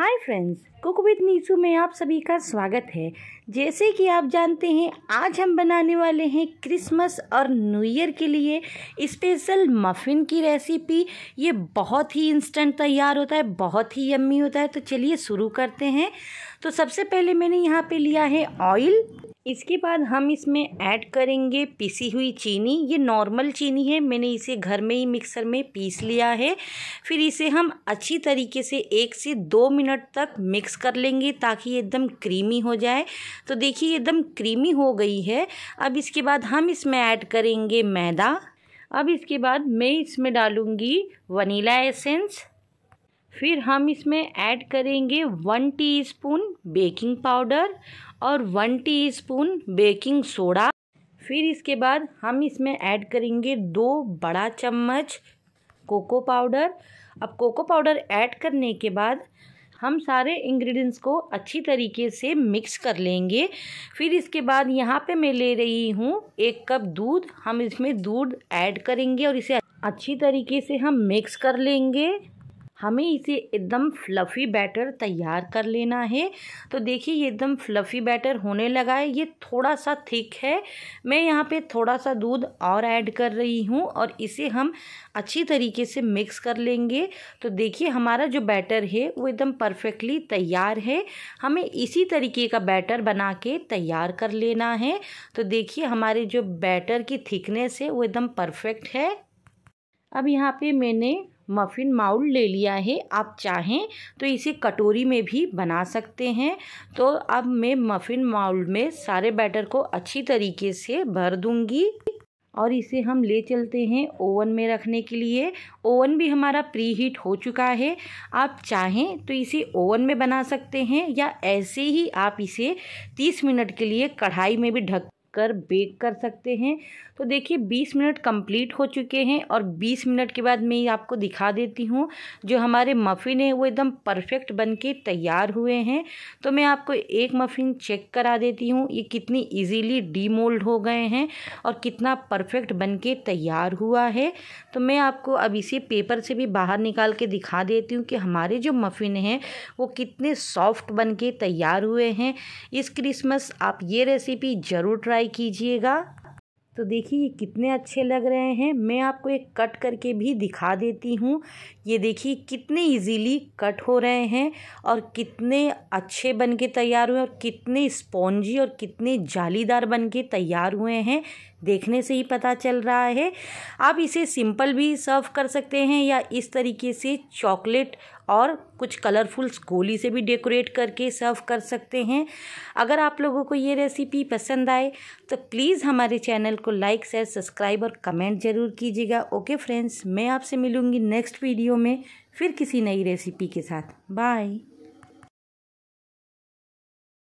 hi friends cook with Neesu में आप सभी का स्वागत है जैसे कि आप जानते हैं आज हम बनाने वाले हैं क्रिसमस और न्यू ईयर के लिए स्पेशल मफ़िन की रेसिपी ये बहुत ही इंस्टेंट तैयार होता है बहुत ही यम्मी होता है तो चलिए शुरू करते हैं तो सबसे पहले मैंने यहाँ पे लिया है ऑयल इसके बाद हम इसमें ऐड करेंगे पीसी हुई चीनी ये नॉर्मल चीनी है मैंने इसे घर में ही मिक्सर में पीस लिया है फिर इसे हम अच्छी तरीके से एक से दो मिनट तक मिक्स कर लेंगे ताकि ये एकदम क्रीमी हो जाए तो देखिए एकदम क्रीमी हो गई है अब इसके बाद हम इसमें ऐड करेंगे मैदा अब इसके बाद मैं इसमें डालूँगी वनीला एसेंस फिर हम इसमें ऐड करेंगे वन टीस्पून बेकिंग पाउडर और वन टीस्पून बेकिंग सोडा फिर इसके बाद हम इसमें ऐड करेंगे दो बड़ा चम्मच कोको पाउडर अब कोको पाउडर ऐड करने के बाद हम सारे इंग्रेडिएंट्स को अच्छी तरीके से मिक्स कर लेंगे फिर इसके बाद यहाँ पे मैं ले रही हूँ एक कप दूध हम इसमें दूध ऐड करेंगे और इसे अच्छी तरीके से हम मिक्स कर लेंगे हमें इसे एकदम फ्लफ़ी बैटर तैयार कर लेना है तो देखिए ये एकदम फ्लफ़ी बैटर होने लगा है ये थोड़ा सा थिक है मैं यहाँ पे थोड़ा सा दूध और ऐड कर रही हूँ और इसे हम अच्छी तरीके से मिक्स कर लेंगे तो देखिए हमारा जो बैटर है वो एकदम परफेक्टली तैयार है हमें इसी तरीके का बैटर बना के तैयार कर लेना है तो देखिए हमारे जो बैटर की थिकनेस है वो एकदम परफेक्ट है अब यहाँ पे मैंने मफ़िन माउल ले लिया है आप चाहें तो इसे कटोरी में भी बना सकते हैं तो अब मैं मफ़िन माउल में सारे बैटर को अच्छी तरीके से भर दूंगी और इसे हम ले चलते हैं ओवन में रखने के लिए ओवन भी हमारा प्री हीट हो चुका है आप चाहें तो इसे ओवन में बना सकते हैं या ऐसे ही आप इसे 30 मिनट के लिए कढ़ाई में भी ढक कर बेक कर सकते हैं तो देखिए 20 मिनट कंप्लीट हो चुके हैं और 20 मिनट के बाद मैं ये आपको दिखा देती हूँ जो हमारे मफ़िन है वो एकदम परफेक्ट बन के तैयार हुए हैं तो मैं आपको एक मफ़िन चेक करा देती हूँ ये कितनी इजीली डीमोल्ड हो गए हैं और कितना परफेक्ट बन के तैयार हुआ है तो मैं आपको अब इसे पेपर से भी बाहर निकाल के दिखा देती हूँ कि हमारे जो मफ़िन हैं वो कितने सॉफ्ट बन के तैयार हुए हैं इस क्रिसमस आप ये रेसिपी ज़रूर ट्राई ट्राई कीजिएगा तो देखिए ये कितने अच्छे लग रहे हैं मैं आपको एक कट करके भी दिखा देती हूँ ये देखिए कितने इजीली कट हो रहे हैं और कितने अच्छे बन के तैयार हुए और कितने स्पॉन्जी और कितने जालीदार बन के तैयार हुए हैं देखने से ही पता चल रहा है आप इसे सिंपल भी सर्व कर सकते हैं या इस तरीके से चॉकलेट और कुछ कलरफुल गोली से भी डेकोरेट करके सर्व कर सकते हैं अगर आप लोगों को ये रेसिपी पसंद आए तो प्लीज़ हमारे चैनल को लाइक शेयर सब्सक्राइब और कमेंट ज़रूर कीजिएगा ओके फ्रेंड्स मैं आपसे मिलूँगी नेक्स्ट वीडियो में फिर किसी नई रेसिपी के साथ बाय